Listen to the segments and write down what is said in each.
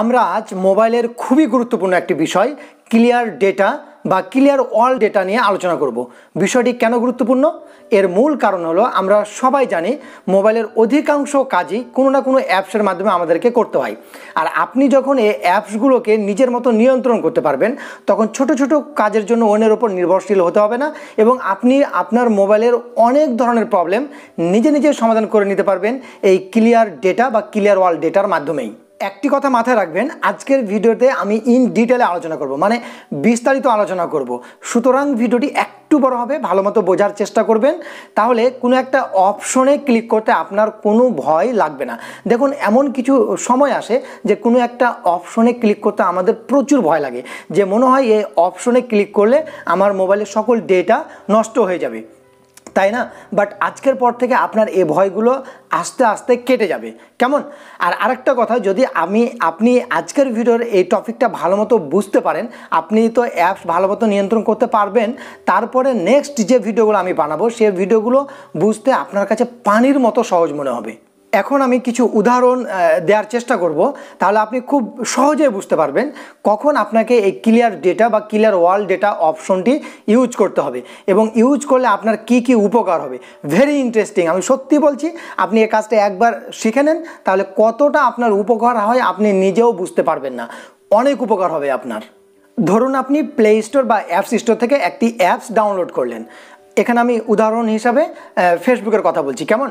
আমরা আজ মোবাইলের খুবই গুরুত্বপূর্ণ একটি বিষয় ক্লিয়ার ডেটা বা ক্লিয়ার অল ডেটা নিয়ে আলোচনা করব বিষয়টি কেন গুরুত্বপূর্ণ এর মূল কারণ হলো আমরা সবাই জানি মোবাইলের অধিকাংশ কাজই কোনো না কোনো অ্যাপসের মাধ্যমে আমাদেরকে করতে হয় আর আপনি যখন এই অ্যাপসগুলোকে নিজের মতো নিয়ন্ত্রণ করতে পারবেন তখন ছোট ছোট কাজের জন্য অন্যের ওপর নির্ভরশীল হতে হবে না এবং আপনি আপনার মোবাইলের অনেক ধরনের প্রবলেম নিজে নিজে সমাধান করে নিতে পারবেন এই ক্লিয়ার ডেটা বা ক্লিয়ার ওয়াল ডেটার মাধ্যমেই একটি কথা মাথায় রাখবেন আজকের ভিডিওতে আমি ইন ডিটেলে আলোচনা করব মানে বিস্তারিত আলোচনা করব সুতরাং ভিডিওটি একটু বড় হবে ভালো মতো বোঝার চেষ্টা করবেন তাহলে কোনো একটা অপশনে ক্লিক করতে আপনার কোনো ভয় লাগবে না দেখুন এমন কিছু সময় আসে যে কোনো একটা অপশনে ক্লিক করতে আমাদের প্রচুর ভয় লাগে যে মনে হয় এই অপশনে ক্লিক করলে আমার মোবাইলের সকল ডেটা নষ্ট হয়ে যাবে তাই না বাট আজকের পর থেকে আপনার এ ভয়গুলো আস্তে আস্তে কেটে যাবে কেমন আর আরেকটা কথা যদি আমি আপনি আজকের ভিডিওর এই টপিকটা ভালো মতো বুঝতে পারেন আপনি তো অ্যাপস ভালো মতো নিয়ন্ত্রণ করতে পারবেন তারপরে নেক্সট যে ভিডিওগুলো আমি বানাবো সে ভিডিওগুলো বুঝতে আপনার কাছে পানির মতো সহজ মনে হবে এখন আমি কিছু উদাহরণ দেওয়ার চেষ্টা করব তাহলে আপনি খুব সহজে বুঝতে পারবেন কখন আপনাকে এই ক্লিয়ার ডেটা বা ক্লিয়ার ওয়াল ডেটা অপশনটি ইউজ করতে হবে এবং ইউজ করলে আপনার কি কি উপকার হবে ভেরি ইন্টারেস্টিং আমি সত্যি বলছি আপনি এই কাজটা একবার শিখে নেন তাহলে কতটা আপনার উপকার হয় আপনি নিজেও বুঝতে পারবেন না অনেক উপকার হবে আপনার ধরুন আপনি প্লে স্টোর বা অ্যাপস স্টোর থেকে একটি অ্যাপস ডাউনলোড করলেন এখানে আমি উদাহরণ হিসাবে ফেসবুকের কথা বলছি কেমন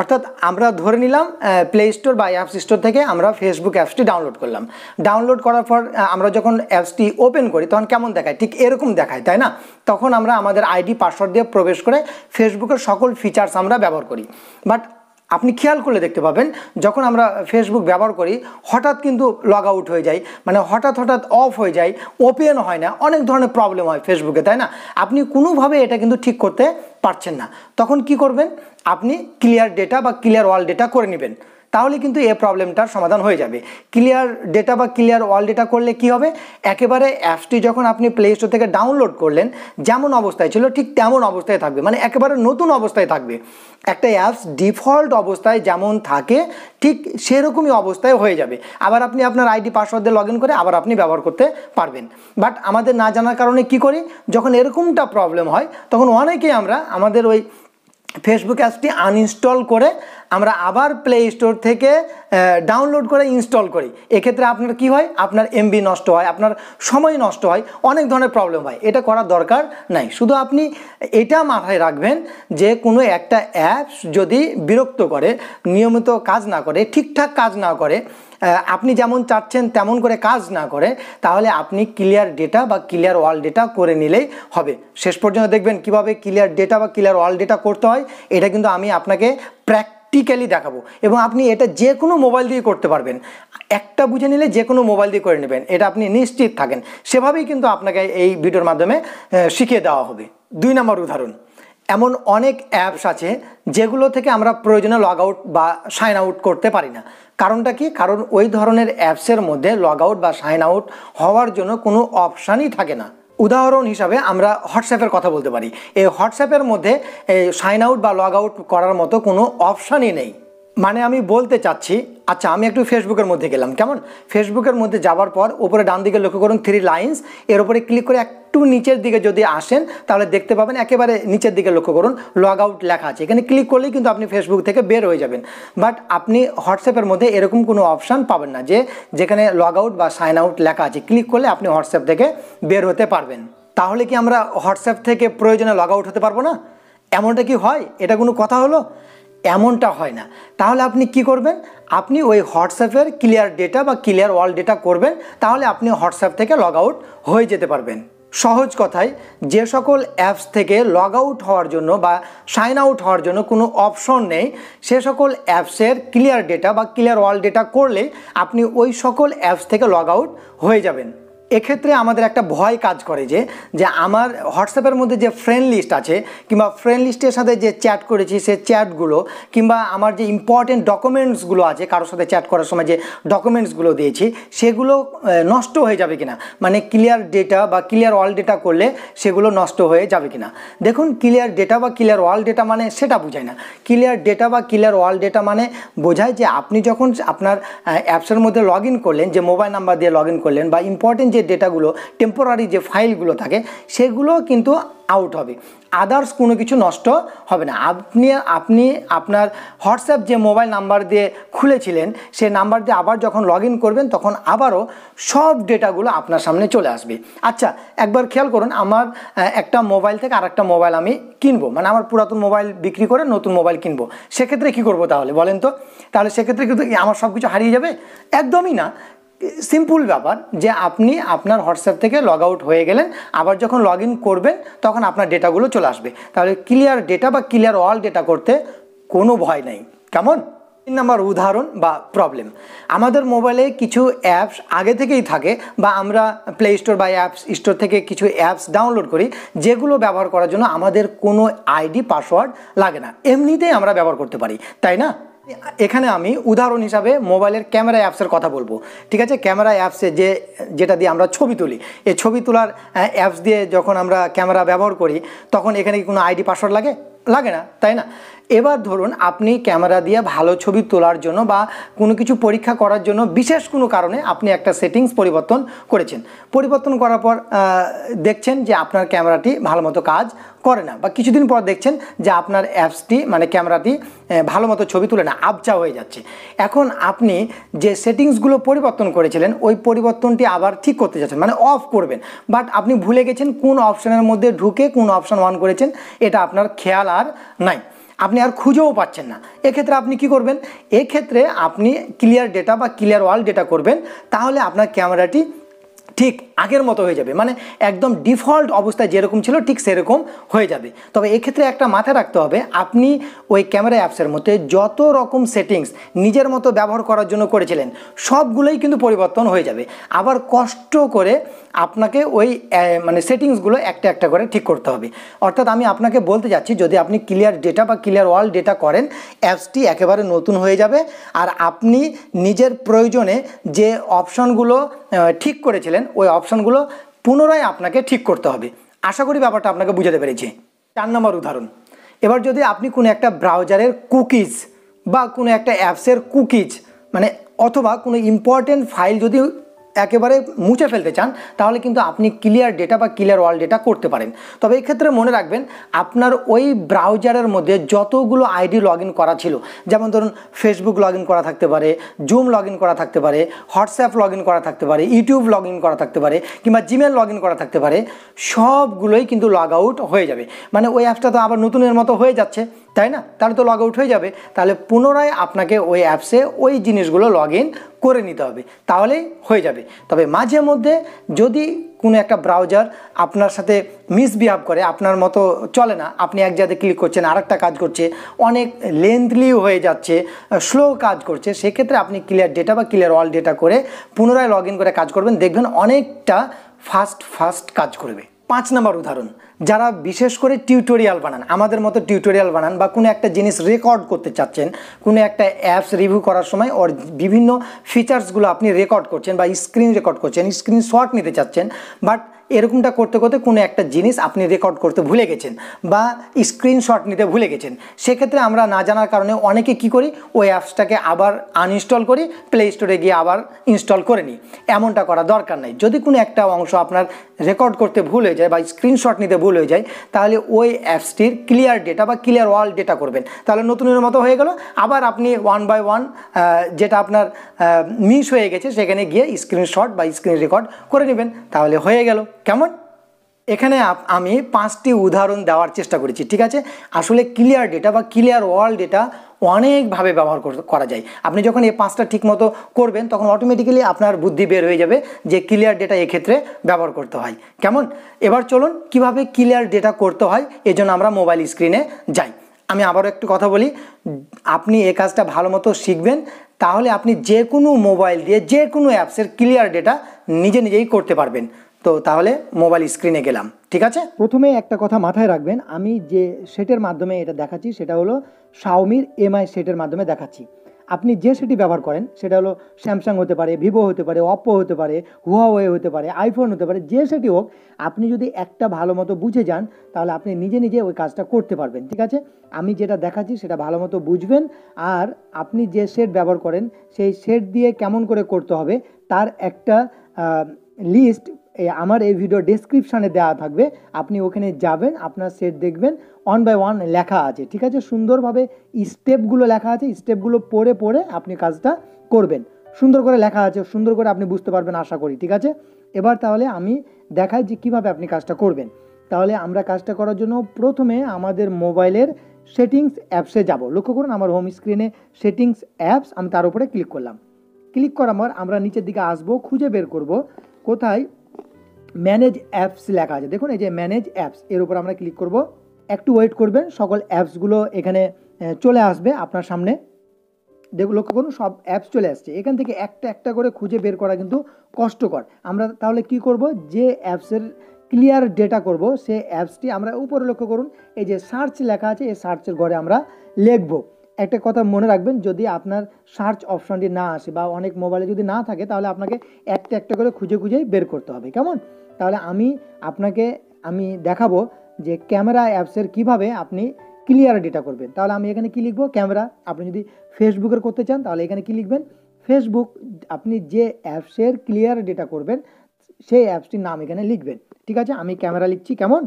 অর্থাৎ আমরা ধরে নিলাম প্লে স্টোর বা অ্যাপস স্টোর থেকে আমরা ফেসবুক অ্যাপসটি ডাউনলোড করলাম ডাউনলোড করার পর আমরা যখন অ্যাপসটি ওপেন করি তখন কেমন দেখায় ঠিক এরকম দেখায় তাই না তখন আমরা আমাদের আইডি পাসওয়ার্ড দিয়ে প্রবেশ করে ফেসবুকের সকল ফিচার্স আমরা ব্যবহার করি বাট আপনি খেয়াল করলে দেখতে পাবেন যখন আমরা ফেসবুক ব্যবহার করি হঠাৎ কিন্তু লগ আউট হয়ে যায় মানে হঠাৎ হঠাৎ অফ হয়ে যায় ওপেন হয় না অনেক ধরনের প্রবলেম হয় ফেসবুকে তাই না আপনি কোনোভাবে এটা কিন্তু ঠিক করতে পারছেন না তখন কি করবেন আপনি ক্লিয়ার ডেটা বা ক্লিয়ার ওয়াল ডেটা করে নেবেন তাহলে কিন্তু এ প্রবলেমটার সমাধান হয়ে যাবে ক্লিয়ার ডেটা বা ক্লিয়ার ওয়াল ডেটা করলে কি হবে একেবারে অ্যাপসটি যখন আপনি প্লে স্টোর থেকে ডাউনলোড করলেন যেমন অবস্থায় ছিল ঠিক তেমন অবস্থায় থাকবে মানে একেবারে নতুন অবস্থায় থাকবে একটা অ্যাপস ডিফল্ট অবস্থায় যেমন থাকে ঠিক সেরকমই অবস্থায় হয়ে যাবে আবার আপনি আপনার আইডি পাসওয়ার্ড দিয়ে লগ ইন করে আবার আপনি ব্যবহার করতে পারবেন বাট আমাদের না জানার কারণে কি করি যখন এরকমটা প্রবলেম হয় তখন অনেকেই আমরা আমাদের ওই ফেসবুক অ্যাপসটি আনইনস্টল করে আমরা আবার প্লে স্টোর থেকে ডাউনলোড করে ইনস্টল করি এক্ষেত্রে আপনার কি হয় আপনার এমবি নষ্ট হয় আপনার সময় নষ্ট হয় অনেক ধরনের প্রবলেম হয় এটা করার দরকার নাই শুধু আপনি এটা মাথায় রাখবেন যে কোনো একটা অ্যাপস যদি বিরক্ত করে নিয়মিত কাজ না করে ঠিকঠাক কাজ না করে আপনি যেমন চাচ্ছেন তেমন করে কাজ না করে তাহলে আপনি ক্লিয়ার ডেটা বা ক্লিয়ার ওয়াল ডেটা করে নিলেই হবে শেষ পর্যন্ত দেখবেন কিভাবে ক্লিয়ার ডেটা বা ক্লিয়ার ওয়াল ডেটা করতে হয় এটা কিন্তু আমি আপনাকে প্র্যাক প্র্যাকটিক্যালি দেখাবো এবং আপনি এটা যে কোনো মোবাইল দিয়ে করতে পারবেন একটা বুঝে নিলে যে কোনো মোবাইল দিয়ে করে নেবেন এটা আপনি নিশ্চিত থাকেন সেভাবেই কিন্তু আপনাকে এই ভিডিওর মাধ্যমে শিখিয়ে দেওয়া হবে দুই নম্বর উদাহরণ এমন অনেক অ্যাপস আছে যেগুলো থেকে আমরা প্রয়োজনে লগ আউট বা সাইন আউট করতে পারি না কারণটা কি কারণ ওই ধরনের অ্যাপসের মধ্যে লগ আউট বা সাইন আউট হওয়ার জন্য কোনো অপশানই থাকে না উদাহরণ হিসাবে আমরা হোয়াটসঅ্যাপের কথা বলতে পারি এই হোয়াটসঅ্যাপের মধ্যে সাইন আউট বা লগ আউট করার মতো কোনো অপশানই নেই মানে আমি বলতে চাচ্ছি আচ্ছা আমি একটু ফেসবুকের মধ্যে গেলাম কেমন ফেসবুকের মধ্যে যাওয়ার পর উপরে ডান দিকে লক্ষ্য করুন থ্রি লাইন্স এর উপরে ক্লিক করে একটু নিচের দিকে যদি আসেন তাহলে দেখতে পাবেন একেবারে নিচের দিকে লক্ষ্য করুন লগ আউট লেখা আছে এখানে ক্লিক করলেই কিন্তু আপনি ফেসবুক থেকে বের হয়ে যাবেন বাট আপনি হোয়াটসঅ্যাপের মধ্যে এরকম কোনো অপশান পাবেন না যে যেখানে লগ আউট বা সাইন আউট লেখা আছে ক্লিক করলে আপনি হোয়াটসঅ্যাপ থেকে বের হতে পারবেন তাহলে কি আমরা হোয়াটসঅ্যাপ থেকে প্রয়োজনে লগ আউট হতে পারবো না এমনটা কি হয় এটা কোনো কথা হলো এমনটা হয় না তাহলে আপনি কি করবেন আপনি ওই হোয়াটসঅ্যাপের ক্লিয়ার ডেটা বা ক্লিয়ার ওয়াল ডেটা করবেন তাহলে আপনি হোয়াটসঅ্যাপ থেকে লগ আউট হয়ে যেতে পারবেন সহজ কথায় যে সকল অ্যাপস থেকে লগ আউট হওয়ার জন্য বা সাইন আউট হওয়ার জন্য কোনো অপশন নেই সে সকল অ্যাপসের ক্লিয়ার ডেটা বা ক্লিয়ার ওয়াল ডেটা করলে আপনি ওই সকল অ্যাপস থেকে লগ আউট হয়ে যাবেন এক্ষেত্রে আমাদের একটা ভয় কাজ করে যে যে আমার হোয়াটসঅ্যাপের মধ্যে যে ফ্রেন্ড লিস্ট আছে কিংবা ফ্রেন্ড লিস্টের সাথে যে চ্যাট করেছি সে চ্যাটগুলো কিংবা আমার যে ইম্পর্টেন্ট ডকুমেন্টসগুলো আছে কারোর সাথে চ্যাট করার সময় যে ডকুমেন্টসগুলো দিয়েছি সেগুলো নষ্ট হয়ে যাবে কিনা মানে ক্লিয়ার ডেটা বা ক্লিয়ার অল ডেটা করলে সেগুলো নষ্ট হয়ে যাবে কিনা দেখুন ক্লিয়ার ডেটা বা ক্লিয়ার অল ডেটা মানে সেটা বোঝায় না ক্লিয়ার ডেটা বা ক্লিয়ার অল ডেটা মানে বোঝায় যে আপনি যখন আপনার অ্যাপসের মধ্যে লগ করলেন যে মোবাইল নাম্বার দিয়ে লগ করলেন বা ইম্পর্টেন্ট যে ডেটাগুলো টেম্পোরারি যে ফাইলগুলো থাকে সেগুলো কিন্তু আউট হবে আদার্স কোনো কিছু নষ্ট হবে না আপনি আপনি আপনার হোয়াটসঅ্যাপ যে মোবাইল নাম্বার দিয়ে খুলেছিলেন সে নাম্বার দিয়ে আবার যখন লগ করবেন তখন আবারও সব ডেটাগুলো আপনার সামনে চলে আসবে আচ্ছা একবার খেয়াল করুন আমার একটা মোবাইল থেকে আর একটা মোবাইল আমি কিনবো মানে আমার পুরাতন মোবাইল বিক্রি করে নতুন মোবাইল কিনবো সেক্ষেত্রে কী করবো তাহলে বলেন তো তাহলে সেক্ষেত্রে কিন্তু আমার সব কিছু হারিয়ে যাবে একদমই না সিম্পল ব্যাপার যে আপনি আপনার হোয়াটসঅ্যাপ থেকে লগ আউট হয়ে গেলেন আবার যখন লগ ইন করবেন তখন আপনার ডেটাগুলো চলে আসবে তাহলে ক্লিয়ার ডেটা বা ক্লিয়ার অল ডেটা করতে কোনো ভয় নাই কেমন তিন নম্বর উদাহরণ বা প্রবলেম আমাদের মোবাইলে কিছু অ্যাপস আগে থেকেই থাকে বা আমরা প্লে স্টোর বা অ্যাপস স্টোর থেকে কিছু অ্যাপস ডাউনলোড করি যেগুলো ব্যবহার করার জন্য আমাদের কোনো আইডি পাসওয়ার্ড লাগে না এমনিতেই আমরা ব্যবহার করতে পারি তাই না এখানে আমি উদাহরণ হিসাবে মোবাইলের ক্যামেরা অ্যাপসের কথা বলবো ঠিক আছে ক্যামেরা অ্যাপসে যে যেটা দিয়ে আমরা ছবি তুলি এই ছবি তোলার অ্যাপস দিয়ে যখন আমরা ক্যামেরা ব্যবহার করি তখন এখানে কি কোনো আইডি পাসওয়ার্ড লাগে লাগে না তাই না এবার ধরুন আপনি ক্যামেরা দিয়ে ভালো ছবি তোলার জন্য বা কোনো কিছু পরীক্ষা করার জন্য বিশেষ কোনো কারণে আপনি একটা সেটিংস পরিবর্তন করেছেন পরিবর্তন করার পর দেখছেন যে আপনার ক্যামেরাটি ভালো মতো কাজ করে না বা কিছুদিন পর দেখছেন যে আপনার অ্যাপসটি মানে ক্যামেরাটি ভালো মতো ছবি তুলে না আবচা হয়ে যাচ্ছে এখন আপনি যে সেটিংসগুলো পরিবর্তন করেছিলেন ওই পরিবর্তনটি আবার ঠিক করতে যাচ্ছেন মানে অফ করবেন বাট আপনি ভুলে গেছেন কোন অপশানের মধ্যে ঢুকে কোন অপশান অন করেছেন এটা আপনার খেয়াল আর নাই আপনি আর খুঁজেও পাচ্ছেন না এক্ষেত্রে আপনি কি করবেন এক্ষেত্রে আপনি ক্লিয়ার ডেটা বা ক্লিয়ার ওয়াল ডেটা করবেন তাহলে আপনার ক্যামেরাটি ঠিক আগের মতো হয়ে যাবে মানে একদম ডিফল্ট অবস্থায় যেরকম ছিল ঠিক সেরকম হয়ে যাবে তবে এক্ষেত্রে একটা মাথায় রাখতে হবে আপনি ওই ক্যামেরা অ্যাপসের মধ্যে যত রকম সেটিংস নিজের মতো ব্যবহার করার জন্য করেছিলেন সবগুলোই কিন্তু পরিবর্তন হয়ে যাবে আবার কষ্ট করে আপনাকে ওই মানে সেটিংসগুলো একটা একটা করে ঠিক করতে হবে অর্থাৎ আমি আপনাকে বলতে যাচ্ছি যদি আপনি ক্লিয়ার ডেটা বা ক্লিয়ার ওয়াল ডেটা করেন অ্যাপসটি একেবারে নতুন হয়ে যাবে আর আপনি নিজের প্রয়োজনে যে অপশনগুলো ঠিক করেছিলেন ওই অপশনগুলো পুনরায় আপনাকে ঠিক করতে হবে আশা করি ব্যাপারটা আপনাকে বুঝাতে পেরেছি চার নম্বর উদাহরণ এবার যদি আপনি কোনো একটা ব্রাউজারের কুকিজ বা কোনো একটা অ্যাপসের কুকিজ মানে অথবা কোনো ইম্পর্টেন্ট ফাইল যদি একেবারে মুছে ফেলতে চান তাহলে কিন্তু আপনি ক্লিয়ার ডেটা বা ক্লিয়ার ওয়াল ডেটা করতে পারেন তবে এই ক্ষেত্রে মনে রাখবেন আপনার ওই ব্রাউজারের মধ্যে যতগুলো আইডি লগ করা ছিল যেমন ধরুন ফেসবুক লগ করা থাকতে পারে জুম লগ করা থাকতে পারে হোয়াটসঅ্যাপ লগ করা থাকতে পারে ইউটিউব লগ করা থাকতে পারে কিংবা জিমেল লগ করা থাকতে পারে সবগুলোই কিন্তু লগ আউট হয়ে যাবে মানে ওই অ্যাপসটা তো আবার নতুনের মতো হয়ে যাচ্ছে তাই না তাহলে তো লগ আউট হয়ে যাবে তাহলে পুনরায় আপনাকে ওই অ্যাপসে ওই জিনিসগুলো লগ ইন করে নিতে হবে তাহলে হয়ে যাবে তবে মাঝে মধ্যে যদি কোনো একটা ব্রাউজার আপনার সাথে মিসবিহেভ করে আপনার মতো চলে না আপনি এক জায়গায় ক্লিক করছেন আরেকটা কাজ করছে অনেক লেন্থলিও হয়ে যাচ্ছে স্লো কাজ করছে সেক্ষেত্রে আপনি ক্লিয়ার ডেটা বা ক্লিয়ার অল ডেটা করে পুনরায় লগ করে কাজ করবেন দেখবেন অনেকটা ফাস্ট ফাস্ট কাজ করবে পাঁচ নম্বর উদাহরণ যারা বিশেষ করে টিউটোরিয়াল বানান আমাদের মতো টিউটোরিয়াল বানান বা কোনো একটা জিনিস রেকর্ড করতে চাচ্ছেন কোনো একটা অ্যাপস রিভিউ করার সময় ওর বিভিন্ন ফিচার্সগুলো আপনি রেকর্ড করছেন বা স্ক্রিন রেকর্ড করছেন স্ক্রিনশট নিতে চাচ্ছেন বাট এরকমটা করতে করতে কোনো একটা জিনিস আপনি রেকর্ড করতে ভুলে গেছেন বা স্ক্রিনশট নিতে ভুলে গেছেন সেক্ষেত্রে আমরা না জানার কারণে অনেকে কি করি ওই অ্যাপসটাকে আবার আনইনস্টল করি প্লে স্টোরে গিয়ে আবার ইনস্টল করে নিই এমনটা করা দরকার নেই যদি কোনো একটা অংশ আপনার রেকর্ড করতে ভুল হয়ে যায় বা স্ক্রিনশট নিতে ভুল হয়ে যায় তাহলে ওই অ্যাপসটির ক্লিয়ার ডেটা বা ক্লিয়ার ওয়াল ডেটা করবেন তাহলে নতুনের মতো হয়ে গেল আবার আপনি ওয়ান বাই ওয়ান যেটা আপনার মিস হয়ে গেছে সেখানে গিয়ে স্ক্রিনশট বা স্ক্রিন রেকর্ড করে নেবেন তাহলে হয়ে গেল কেমন এখানে আমি পাঁচটি উদাহরণ দেওয়ার চেষ্টা করেছি ঠিক আছে আসলে ক্লিয়ার ডেটা বা ক্লিয়ার ওয়ার্ল্ড ডেটা অনেকভাবে ব্যবহার করা যায় আপনি যখন এই পাঁচটা ঠিকমতো করবেন তখন অটোমেটিক্যালি আপনার বুদ্ধি বের হয়ে যাবে যে ক্লিয়ার ডেটা এক্ষেত্রে ব্যবহার করতে হয় কেমন এবার চলুন কিভাবে ক্লিয়ার ডেটা করতে হয় এজন্য আমরা মোবাইল স্ক্রিনে যাই আমি আবারও একটু কথা বলি আপনি এ কাজটা ভালো মতো শিখবেন তাহলে আপনি যে কোনো মোবাইল দিয়ে যে কোনো অ্যাপসের ক্লিয়ার ডেটা নিজে নিজেই করতে পারবেন তো তাহলে মোবাইল স্ক্রিনে গেলাম ঠিক আছে প্রথমে একটা কথা মাথায় রাখবেন আমি যে সেটের মাধ্যমে এটা দেখাচ্ছি সেটা হলো শাওমির এমআই সেটের মাধ্যমে দেখাচ্ছি আপনি যে সেটি ব্যবহার করেন সেটা হলো স্যামসাং হতে পারে ভিভো হতে পারে অপো হতে পারে হুয়াওয়ে হতে পারে আইফোন হতে পারে যে সেটি হোক আপনি যদি একটা ভালো মতো বুঝে যান তাহলে আপনি নিজে নিজে ওই কাজটা করতে পারবেন ঠিক আছে আমি যেটা দেখাচ্ছি সেটা ভালো মতো বুঝবেন আর আপনি যে সেট ব্যবহার করেন সেই সেট দিয়ে কেমন করে করতে হবে তার একটা লিস্ট আমার এই ভিডিও ডেসক্রিপশানে দেওয়া থাকবে আপনি ওখানে যাবেন আপনার সেট দেখবেন ওয়ান বাই ওয়ান লেখা আছে ঠিক আছে সুন্দরভাবে স্টেপগুলো লেখা আছে স্টেপগুলো পড়ে পড়ে আপনি কাজটা করবেন সুন্দর করে লেখা আছে সুন্দর করে আপনি বুঝতে পারবেন আশা করি ঠিক আছে এবার তাহলে আমি দেখাই যে কিভাবে আপনি কাজটা করবেন তাহলে আমরা কাজটা করার জন্য প্রথমে আমাদের মোবাইলের সেটিংস অ্যাপসে যাব লক্ষ্য করুন আমার হোম স্ক্রিনে সেটিংস অ্যাপস আমি তার উপরে ক্লিক করলাম ক্লিক করার পর আমরা নিচের দিকে আসব খুঁজে বের করব কোথায় ম্যানেজ অ্যাপস লেখা আছে দেখুন এই যে ম্যানেজ অ্যাপস এর উপর আমরা ক্লিক করব একটু ওয়েট করবেন সকল অ্যাপসগুলো এখানে চলে আসবে আপনার সামনে দেখুন লক্ষ্য করুন সব অ্যাপস চলে আসছে এখান থেকে একটা একটা করে খুঁজে বের করা কিন্তু কষ্টকর আমরা তাহলে কি করব যে অ্যাপসের ক্লিয়ার ডেটা করব সে অ্যাপসটি আমরা উপরে লক্ষ্য করুন এই যে সার্চ লেখা আছে এই সার্চের ঘরে আমরা লিখবো একটা কথা মনে রাখবেন যদি আপনার সার্চ অপশনটি না আসে বা অনেক মোবাইলে যদি না থাকে তাহলে আপনাকে একটা একটা করে খুঁজে খুঁজেই বের করতে হবে কেমন তাহলে আমি আপনাকে আমি দেখাবো যে ক্যামেরা অ্যাপসের কিভাবে আপনি ক্লিয়ারিটিটা করবেন তাহলে আমি এখানে কী লিখবো ক্যামেরা আপনি যদি ফেসবুকের করতে চান তাহলে এখানে কী লিখবেন ফেসবুক আপনি যে অ্যাপসের ক্লিয়ারিটিটা করবেন সেই অ্যাপসটির নাম এখানে লিখবেন ঠিক আছে আমি ক্যামেরা লিখছি কেমন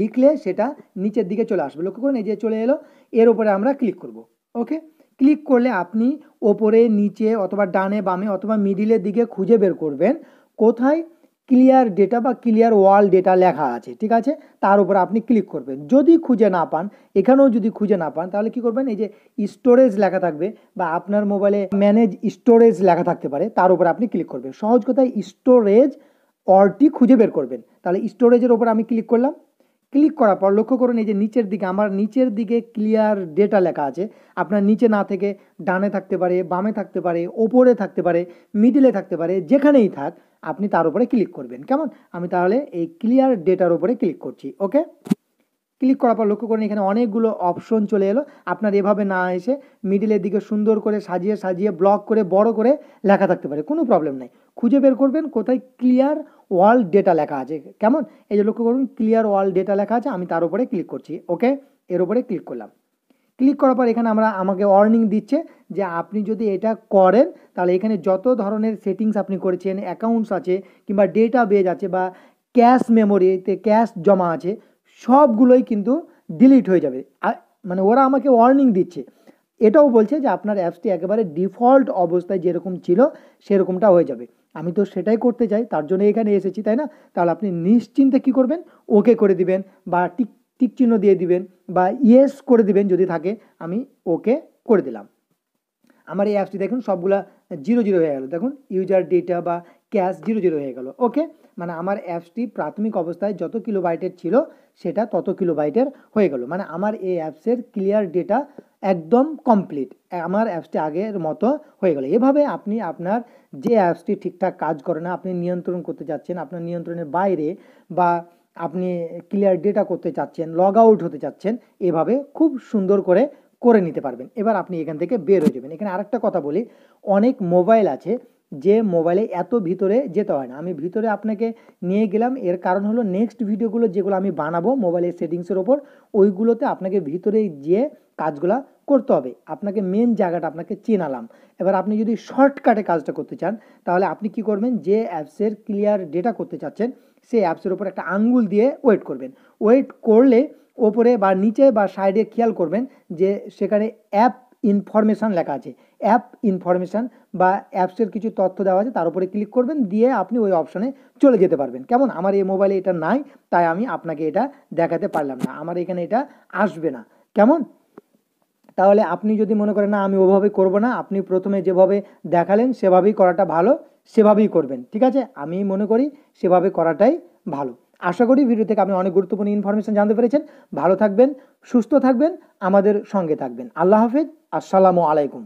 লিখলে সেটা নিচের দিকে চলে আসবে লক্ষ্য করুন এই যে চলে এলো এর ওপরে আমরা ক্লিক করব ওকে ক্লিক করলে আপনি ওপরে নিচে অথবা ডানে বামে অথবা মিডিলের দিকে খুঁজে বের করবেন কোথায় ক্লিয়ার ডেটা বা ক্লিয়ার ওয়াল ডেটা লেখা আছে ঠিক আছে তার উপর আপনি ক্লিক করবেন যদি খুঁজে না পান এখানেও যদি খুঁজে না পান তাহলে কি করবেন এই যে স্টোরেজ লেখা থাকবে বা আপনার মোবাইলে ম্যানেজ স্টোরেজ লেখা থাকতে পারে তার উপর আপনি ক্লিক করবেন সহজ কথায় স্টোরেজ অর্ডটি খুঁজে বের করবেন তাহলে স্টোরেজের ওপর আমি ক্লিক করলাম ক্লিক করার পর লক্ষ্য করুন এই যে নিচের দিকে আমার নিচের দিকে ক্লিয়ার ডেটা লেখা আছে আপনার নিচে না থেকে ডানে থাকতে পারে বামে থাকতে পারে ওপরে থাকতে পারে মিডিলে থাকতে পারে যেখানেই থাক আপনি তার উপরে ক্লিক করবেন কেমন আমি তাহলে এই ক্লিয়ার ডেটার উপরে ক্লিক করছি ওকে ক্লিক করার পর লক্ষ্য করুন এখানে অনেকগুলো অপশন চলে এলো আপনার এভাবে না এসে মিডিলের দিকে সুন্দর করে সাজিয়ে সাজিয়ে ব্লক করে বড় করে লেখা থাকতে পারে কোনো প্রবলেম নাই খুঁজে বের করবেন কোথায় ক্লিয়ার ওয়াল ডেটা লেখা আছে কেমন এই যে লক্ষ্য করুন ক্লিয়ার ওয়াল ডেটা লেখা আছে আমি তার উপরে ক্লিক করছি ওকে এর উপরে ক্লিক করলাম ক্লিক করার পর এখানে আমরা আমাকে ওয়ার্নিং দিচ্ছে যে আপনি যদি এটা করেন তাহলে এখানে যত ধরনের সেটিংস আপনি করেছেন অ্যাকাউন্টস আছে কিংবা ডেটা বেজ আছে বা ক্যাশ মেমোরিতে ক্যাশ জমা আছে সবগুলোই কিন্তু ডিলিট হয়ে যাবে মানে ওরা আমাকে ওয়ার্নিং দিচ্ছে এটাও বলছে যে আপনার অ্যাপসটি একেবারে ডিফল্ট অবস্থায় যেরকম ছিল সেরকমটা হয়ে যাবে আমি তো সেটাই করতে চাই তার জন্য এখানে এসেছি তাই না তাহলে আপনি নিশ্চিন্তে কি করবেন ওকে করে দিবেন বা টিক টিক চিহ্ন দিয়ে দিবেন বা ইয়েস করে দিবেন যদি থাকে আমি ওকে করে দিলাম আমার এই অ্যাপসটি দেখুন সবগুলা জিরো জিরো হয়ে গেল দেখুন ইউজার ডেটা বা ক্যাশ জিরো জিরো হয়ে গেল ওকে মানে আমার অ্যাপসটি প্রাথমিক অবস্থায় যত কিলো কিলোবাইটের ছিল সেটা তত কিলো কিলোবাইটের হয়ে গেল মানে আমার এই অ্যাপসের ক্লিয়ার ডেটা একদম কমপ্লিট আমার অ্যাপসটি আগের মতো হয়ে গেল এভাবে আপনি আপনার যে অ্যাপসটি ঠিকঠাক কাজ করে না আপনি নিয়ন্ত্রণ করতে যাচ্ছেন আপনার নিয়ন্ত্রণের বাইরে বা আপনি ক্লিয়ার ডেটা করতে চাচ্ছেন লগ আউট হতে চাচ্ছেন এভাবে খুব সুন্দর করে করে নিতে পারবেন এবার আপনি এখান থেকে বের হয়ে যাবেন এখানে আরেকটা কথা বলি অনেক মোবাইল আছে যে মোবাইলে এত ভিতরে যেতে হয় না আমি ভিতরে আপনাকে নিয়ে গেলাম এর কারণ হলো নেক্সট ভিডিওগুলো যেগুলো আমি বানাবো মোবাইলের সেটিংসের ওপর ওইগুলোতে আপনাকে ভিতরে গিয়ে কাজগুলো করতে হবে আপনাকে মেন জায়গাটা আপনাকে চেনালাম এবার আপনি যদি শর্টকাটে কাজটা করতে চান তাহলে আপনি কি করবেন যে অ্যাপসের ক্লিয়ার ডেটা করতে চাচ্ছেন সেই অ্যাপসের ওপর একটা আঙ্গুল দিয়ে ওয়েট করবেন ওয়েট করলে ওপরে বা নিচে বা সাইডে খেয়াল করবেন যে সেখানে অ্যাপ ইনফরমেশান লেখা আছে অ্যাপ ইনফরমেশান বা অ্যাপসের কিছু তথ্য দেওয়া আছে তার উপরে ক্লিক করবেন দিয়ে আপনি ওই অপশানে চলে যেতে পারবেন কেমন আমার এই মোবাইলে এটা নাই তাই আমি আপনাকে এটা দেখাতে পারলাম না আমার এখানে এটা আসবে না কেমন তাহলে আপনি যদি মনে করেন না আমি ওভাবে করব না আপনি প্রথমে যেভাবে দেখালেন সেভাবেই করাটা ভালো সেভাবেই করবেন ঠিক আছে আমি মনে করি সেভাবে করাটাই ভালো আশা করি ভিডিও থেকে আপনি অনেক গুরুত্বপূর্ণ ইনফরমেশন জানতে পেরেছেন ভালো থাকবেন সুস্থ থাকবেন আমাদের সঙ্গে থাকবেন আল্লাহ হাফিজ আসসালামু আলাইকুম